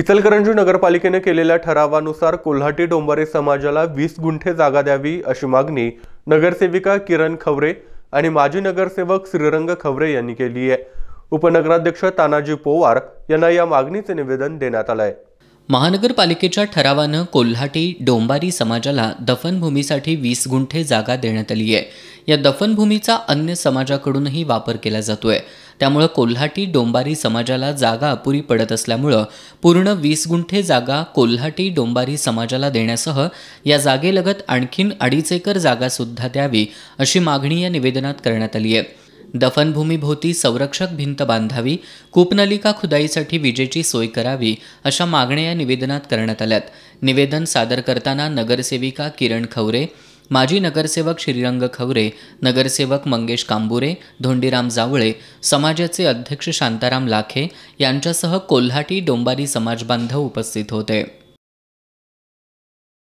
इचलकरंजी नगरपालिकेने केलेल्या ठरावानुसार कोल्हाटी डोंबारे समाजाला वीस गुंठे जागा द्यावी अशी मागणी नगरसेविका किरण खवरे आणि माजी नगरसेवक श्रीरंग खवरे यांनी केली आहे उपनगराध्यक्ष तानाजी पोवार यांना या मागणीचे निवेदन देण्यात आलं आहे महानगरपालिकेच्या ठरावानं कोल्हाटी डोंबारी समाजाला दफनभूमीसाठी वीस गुंठे जागा देण्यात आली आहे या दफनभूमीचा अन्य समाजाकडूनही वापर केला जातोय त्यामुळं कोल्हाटी डोंबारी समाजाला जागा अपुरी पडत असल्यामुळं पूर्ण वीस गुंठे जागा कोल्हाटी डोंबारी समाजाला देण्यासह या जागेलगत आणखीन अडीच एकर जागासुद्धा द्यावी अशी मागणी या निवेदनात करण्यात आली आहे दफनभूमीभोवती संरक्षक भिंत बांधावी कूपनलिका खुदाईसाठी विजेची सोय करावी अशा मागण्या या निवेदनात करण्यात आल्यात निवेदन सादर करताना नगरसेविका किरण खवरे माजी नगरसेवक श्रीरंग खवरे नगरसेवक मंगेश कांबुरे धोंडीराम जावळे समाजाचे अध्यक्ष शांताराम लाखे यांच्यासह कोल्हाटी डोंबारी समाजबांधव उपस्थित होते